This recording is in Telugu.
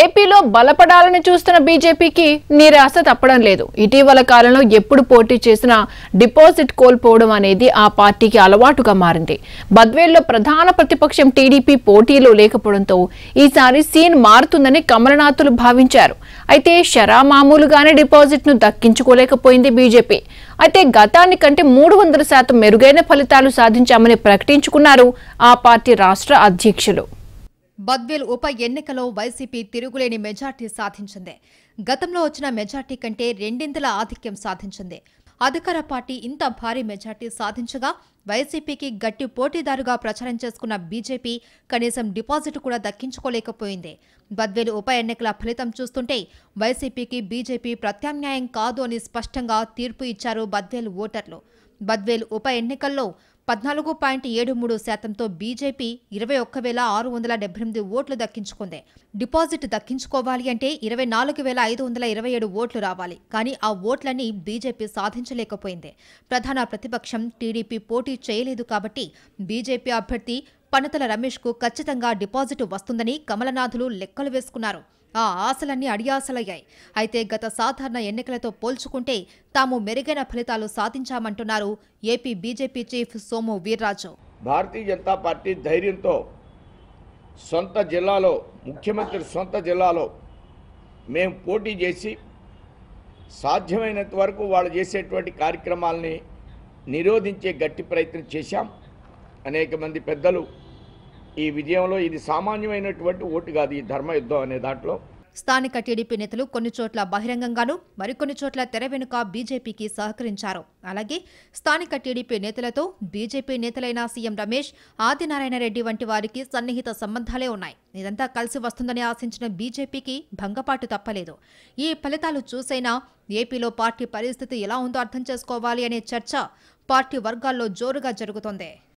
ఏపీలో బలపడాలని చూస్తున్న బీజేపీకి నిరాశ తప్పడం లేదు ఇటీవల కాలంలో ఎప్పుడు పోటీ చేసినా డిపాజిట్ కోల్పోవడం అనేది ఆ పార్టీకి అలవాటుగా మారింది బద్వేల్లో ప్రధాన ప్రతిపక్షం టీడీపీ పోటీలో లేకపోవడంతో ఈసారి సీన్ మారుతుందని కమలనాథులు భావించారు అయితే షరా మామూలుగానే డిపాజిట్ను దక్కించుకోలేకపోయింది బీజేపీ అయితే గతాన్ని కంటే మూడు వందల శాతం మెరుగైన ఫలితాలు సాధించామని ప్రకటించుకున్నారు ఆ పార్టీ రాష్ట్ర అధ్యక్షులు బద్వేల్ ఉప ఎన్నికలో వైసీపీ తిరుగులేని మెజార్టీ సాధించింది గతంలో వచ్చిన మెజార్టీ కంటే రెండింతల ఆధిక్యం సాధించింది అధికార పార్టీ ఇంత భారీ మెజార్టీ సాధించగా వైసీపీకి గట్టి పోటీదారుగా ప్రచారం చేసుకున్న బీజేపీ కనీసం డిపాజిట్ కూడా దక్కించుకోలేకపోయింది బద్వేలు ఉప ఎన్నికల ఫలితం చూస్తుంటే వైసీపీకి బీజేపీ ప్రత్యామ్నాయం కాదు అని స్పష్టంగా తీర్పు ఇచ్చారు బద్వేలు ఓటర్లు బద్వేలు ఉప ఎన్నికల్లో పద్నాలుగు పాయింట్ ఏడు మూడు శాతంతో బీజేపీ ఇరవై ఒక్క వేల ఆరు వందల డెబ్బై ఎనిమిది ఓట్లు దక్కించుకుంది డిపాజిట్ దక్కించుకోవాలి అంటే ఇరవై నాలుగు వేల ఐదు వందల ఇరవై ఏడు ఓట్లు రావాలి కానీ ఆ ఓట్లన్నీ బీజేపీ సాధించలేకపోయింది ప్రధాన ప్రతిపక్షం టీడీపీ పోటీ చేయలేదు కాబట్టి బీజేపీ అభ్యర్థి పనతల రమేష్కు ఖచ్చితంగా డిపాజిట్ వస్తుందని కమలనాథులు లెక్కలు వేసుకున్నారు ఆ ఆశలన్నీ అడియాసలయ్యాయి అయితే గత సాధారణ ఎన్నికలతో పోల్చుకుంటే తాము మెరుగైన ఫలితాలు సాధించామంటున్నారు AP BJP chief Somu Veerraju Bharatiya Janata party ధైర్యంతో సొంత జిల్లాలో ముఖ్యమంత్రి సొంత జిల్లాలో మేము పోటీ చేసి సాధ్యమైనంత వరకు వాళ్ళు చేసేటువంటి కార్యక్రమాలని నిరోధించే గట్టి ప్రయత్నం చేశాం అనేక మంది పెద్దలు ఈ విజయంలో ఇది సామాన్యమైనటువంటి ఓటు కాదు ఈ ధర్మ యుద్ధం అనే దాంట్లో స్థానిక టీడీపీ నేతలు కొన్ని చోట్ల బహిరంగంగానూ మరికొన్ని చోట్ల తెర వెనుక బీజేపీకి సహకరించారు అలాగే స్థానిక టీడీపీ నేతలతో బీజేపీ నేతలైన సీఎం రమేష్ ఆదినారాయణ రెడ్డి వంటి వారికి సన్నిహిత సంబంధాలే ఉన్నాయి ఇదంతా కలిసి వస్తుందని ఆశించిన బీజేపీకి భంగపాటు తప్పలేదు ఈ ఫలితాలు చూసైనా ఏపీలో పార్టీ పరిస్థితి ఎలా ఉందో అర్థం చేసుకోవాలి అనే చర్చ పార్టీ వర్గాల్లో జోరుగా జరుగుతోంది